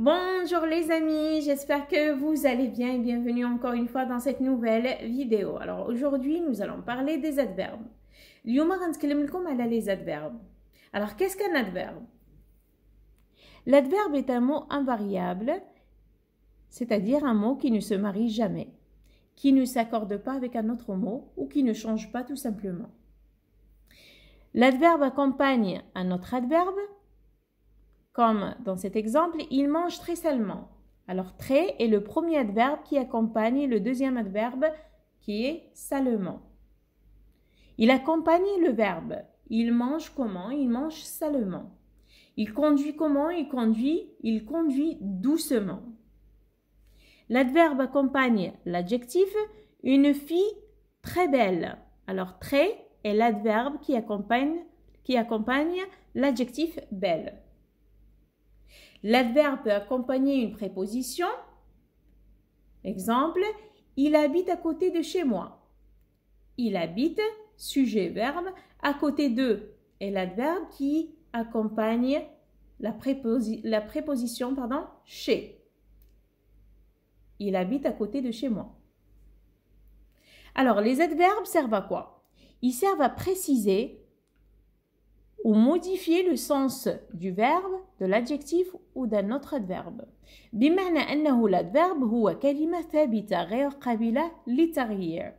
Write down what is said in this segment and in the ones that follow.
Bonjour les amis, j'espère que vous allez bien et bienvenue encore une fois dans cette nouvelle vidéo. Alors aujourd'hui, nous allons parler des adverbes. les adverbes. Alors qu'est-ce qu'un adverbe L'adverbe est un mot invariable, c'est-à-dire un mot qui ne se marie jamais, qui ne s'accorde pas avec un autre mot ou qui ne change pas tout simplement. L'adverbe accompagne un autre adverbe comme dans cet exemple, il mange très salement. Alors très est le premier adverbe qui accompagne le deuxième adverbe qui est salement. Il accompagne le verbe. Il mange comment Il mange salement. Il conduit comment Il conduit Il conduit doucement. L'adverbe accompagne l'adjectif une fille très belle. Alors très est l'adverbe qui qui accompagne l'adjectif belle. L'adverbe peut accompagner une préposition. Exemple, il habite à côté de chez moi. Il habite, sujet, verbe, à côté de est l'adverbe qui accompagne la, la préposition pardon, chez. Il habite à côté de chez moi. Alors, les adverbes servent à quoi Ils servent à préciser ou modifier le sens du verbe de l'adjectif ou d'un autre adverbe بمعنى أنه الأدverb هو كلمة ثابتة غير قابلة للتغيير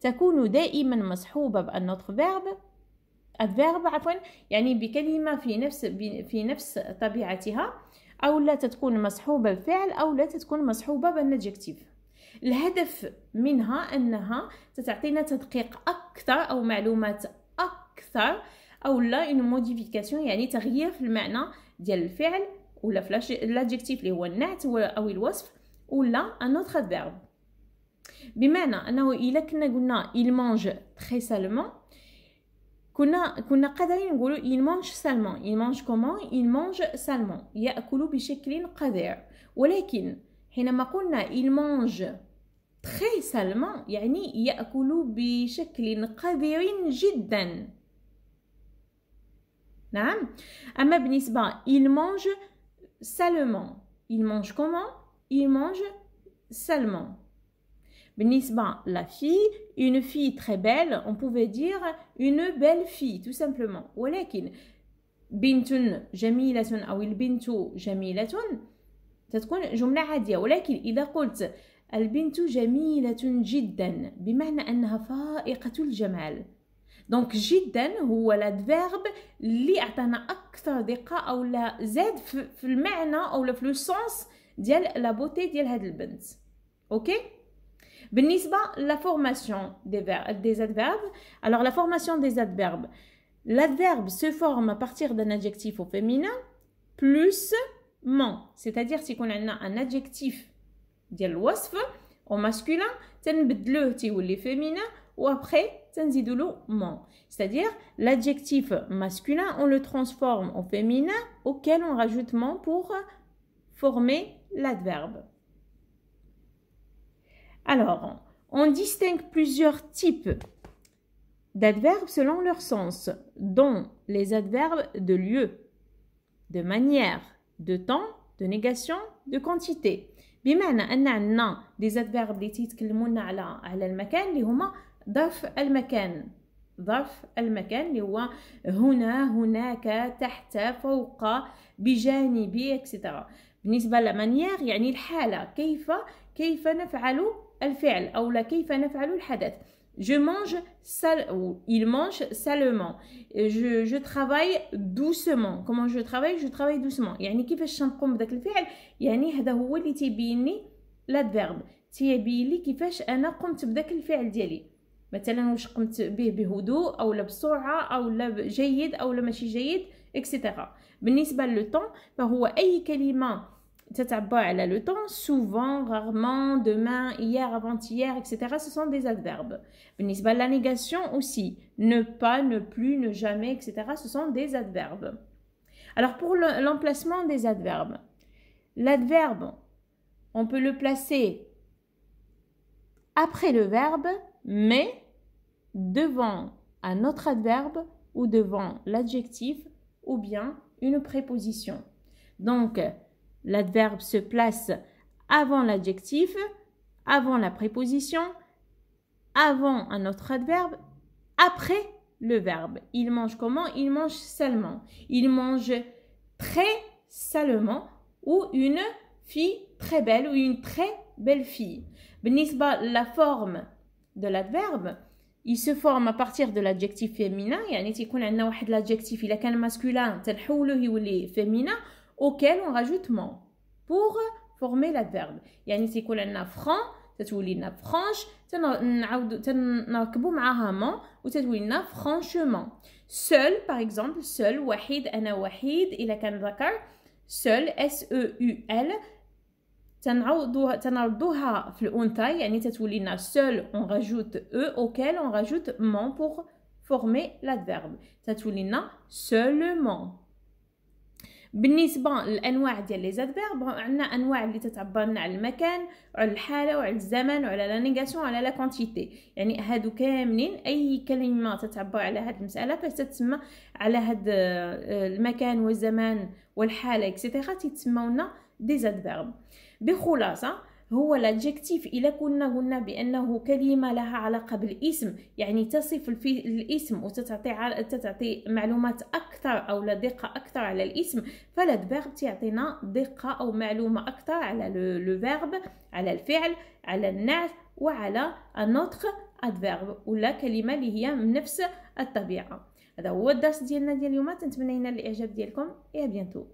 تكون دائما مصحوبة بأن notre verbe عفوا يعني بكلمة في نفس في نفس طبيعتها أو لا تكون مصحوبة بفعل أو لا تكون مصحوبة بالأدجكتيف الهدف منها أنها تعطينا تدقيق أكثر أو معلومات أكثر أو لا une موديفيكاسيون يعني تغيير في المعنى ديال الفعل ولا فلاش لادجيكتيف اللي هو النعت او الوصف ولا ان اوتر فيرب بمعنى انه الا كنا قلنا il mange très seulement كنا كنا قادرين نقولوا il mange seulement il mange comment il mange seulement ياكل بشكل قذر ولكن حينما قلنا il mange très seulement يعني ياكل بشكل قذر جدا نعم أما بالنسبه il mange seulement il mange comment il mange seulement بالنسبه la fille une fille très belle on pouvait dire une belle fille tout simplement ولكن بنت جميلة أو البنت جميلة تتكون جملة عادية ولكن إذا قلت البنت جميلة جدا بمعنى أنها فائقة الجمال donc, j'ai dit l'adverbe est un de K ou Z, le plus sens, de la beauté de Okay? OK La formation des adverbes. Alors, la formation des adverbes. L'adverbe se forme à partir d'un adjectif au féminin plus ment. C'est-à-dire, si on a un adjectif au masculin, c'est le féminin ou après man. C'est-à-dire, l'adjectif masculin, on le transforme en féminin auquel on rajoute man pour former l'adverbe. Alors, on distingue plusieurs types d'adverbes selon leur sens, dont les adverbes de lieu, de manière, de temps, de négation, de quantité. بمعنى ان عندنا des adverbes اللي تيتكلموا على على المكان ظرف المكان ظرف المكان اللي هو هنا هناك تحت فوق بجانبي اكسترا بالنسبه لمانيير يعني الحاله كيف كيف نفعل الفعل او لا كيف نفعل الحدث je mange sal ou il mange salement je, je travaille doucement comment je travaille je travaille doucement يعني كيفاش نقوم بداك الفعل يعني هذا هو اللي تيبين لي لادفيرب تيبين لي كيفاش انا قمت بداك الفعل ديالي Par مثلا واش قمت به بهدوء او لا بسرعه او لا جيد او لا ماشي جيد اكسيتيرا بالنسبه لو طون فهو اي كلمه تتعبر على لو طون souvent rarement demain hier avant-hier etc ce sont des adverbes بالنسبه لا négation aussi ne pas ne plus ne jamais etc ce sont des adverbes alors pour l'emplacement des adverbes l'adverbe on peut le placer après le verbe mais devant un autre adverbe ou devant l'adjectif ou bien une préposition. Donc, l'adverbe se place avant l'adjectif, avant la préposition, avant un autre adverbe, après le verbe. Il mange comment Il mange seulement. Il mange très salement ou une fille très belle ou une très belle fille. Benisba, la forme de l'adverbe, il se forme à partir de l'adjectif féminin. يعني تيكون عندنا واحد l'adjectif a كان masculin ou les féminin auquel on rajoute mon pour former l'adverbe. يعني qu'on a franc تتولي لنا franche تنعاودو ou tel mon وتتولي لنا franchement. Seul par exemple seul wahid, ana wahid, إلا كان ذكر seul S E U L تنعوضوها تنردوها في الانثى يعني تتولي لنا سول اون راجوت او اوكيل اون راجوت مون بوغ فورمي لادفيرب تتولي لنا سولمون بالنسبه للانواع ديال لي زادفيرب عندنا انواع اللي تتعبر لنا على المكان وعلى الحاله وعلى الزمن وعلى لا نيغاسيون وعلى لا كونتيتي يعني هادو كاملين اي كلمه تتعبر على هاد المساله فتتسمى على هاد آه، المكان والزمان والحاله اكسيتيرا تيتسماو لنا دي ادفيرب بخلاصه هو الادجكتيف الا كنا قلنا بانه كلمه لها علاقه بالاسم يعني تصف الاسم وتتعطي تتعطي معلومات اكثر او دقه اكثر على الاسم فالادفيرب تيعطينا دقه او معلومه اكثر على لو فيرب على الفعل على النعت وعلى النطق ادفيرب ولا كلمه اللي هي من نفس الطبيعه هذا هو الدرس ديالنا ديال اليوم تنتمنى ينال الاعجاب ديالكم يا بيانتو